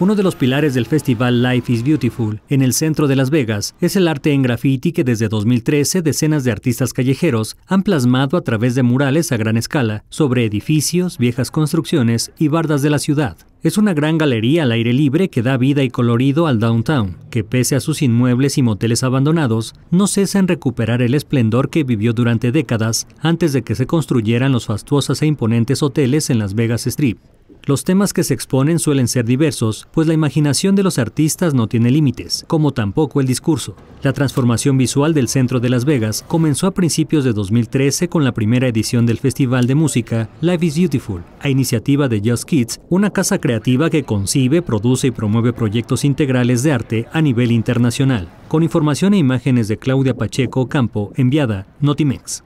Uno de los pilares del festival Life is Beautiful, en el centro de Las Vegas, es el arte en graffiti que desde 2013 decenas de artistas callejeros han plasmado a través de murales a gran escala sobre edificios, viejas construcciones y bardas de la ciudad. Es una gran galería al aire libre que da vida y colorido al downtown, que pese a sus inmuebles y moteles abandonados, no cesa en recuperar el esplendor que vivió durante décadas antes de que se construyeran los fastuosos e imponentes hoteles en Las Vegas Strip. Los temas que se exponen suelen ser diversos, pues la imaginación de los artistas no tiene límites, como tampoco el discurso. La transformación visual del centro de Las Vegas comenzó a principios de 2013 con la primera edición del Festival de Música Life is Beautiful, a iniciativa de Just Kids, una casa creativa que concibe, produce y promueve proyectos integrales de arte a nivel internacional, con información e imágenes de Claudia Pacheco Campo, enviada Notimex.